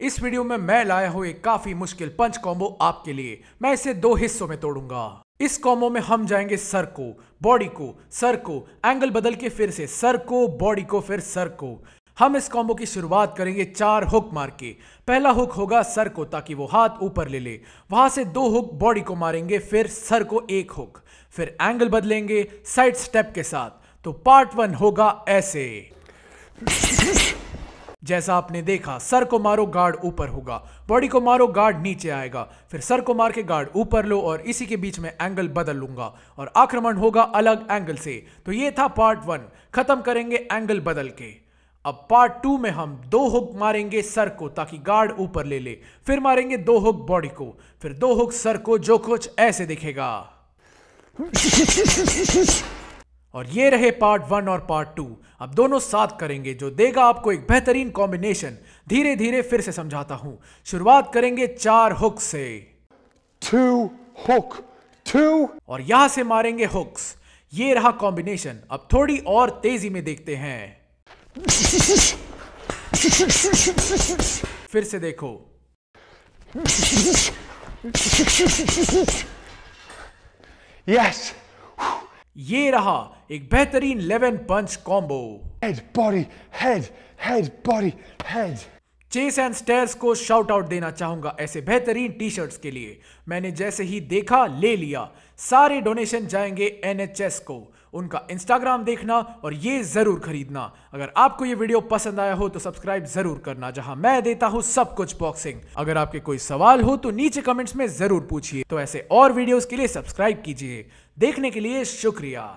इस वीडियो में मैं लाया हुए एक काफी मुश्किल पंच कॉम्बो आपके लिए मैं इसे दो हिस्सों में तोड़ूंगा इस कॉम्बो में हम जाएंगे सर को बॉडी को सर को एंगल बदल के फिर से सर को बॉडी को फिर सर को हम इस कॉम्बो की शुरुआत करेंगे चार हुक मार के पहला हुक होगा सर को ताकि वो हाथ ऊपर ले ले वहां से दो हुक बॉडी को मारेंगे फिर सर को एक हुक फिर एंगल बदलेंगे साइड स्टेप के साथ तो पार्ट वन होगा ऐसे जैसा आपने देखा सर को मारो गार्ड ऊपर होगा बॉडी को मारो गार्ड नीचे आएगा फिर सर को मार के गार्ड ऊपर लो और इसी के बीच में एंगल बदल लूंगा और आक्रमण होगा अलग एंगल से तो ये था पार्ट वन खत्म करेंगे एंगल बदल के अब पार्ट टू में हम दो हुक मारेंगे सर को ताकि गार्ड ऊपर ले ले फिर मारेंगे दो हुक बॉडी को फिर दो हुक सर को जो कुछ ऐसे दिखेगा और ये रहे पार्ट वन और पार्ट टू अब दोनों साथ करेंगे जो देगा आपको एक बेहतरीन कॉम्बिनेशन धीरे धीरे फिर से समझाता हूं शुरुआत करेंगे चार हुक से टू हुक टू और यहां से मारेंगे हुक्स ये रहा कॉम्बिनेशन अब थोड़ी और तेजी में देखते हैं फिर से देखो यस yes. ये रहा एक बेहतरीन eleven punch combo head body head head body head chess and stairs को शाउट आउट देना चाहूंगा ऐसे बेहतरीन टी शर्ट्स के लिए मैंने जैसे ही देखा ले लिया सारे डोनेशन जाएंगे एनएचएस को उनका इंस्टाग्राम देखना और ये ज़रूर खरीदना अगर आपको ये वीडियो पसंद आया हो तो सब्सक्राइब ज़रूर करना जहां मैं देता हूं सब कुछ बॉक्सिंग अगर आपके कोई सवाल हो तो नीचे कमेंट्स में ज़रूर पूछिए तो ऐसे और वीडियो के लिए सब्सक्राइब कीजिए देखने के लिए शुक्रिया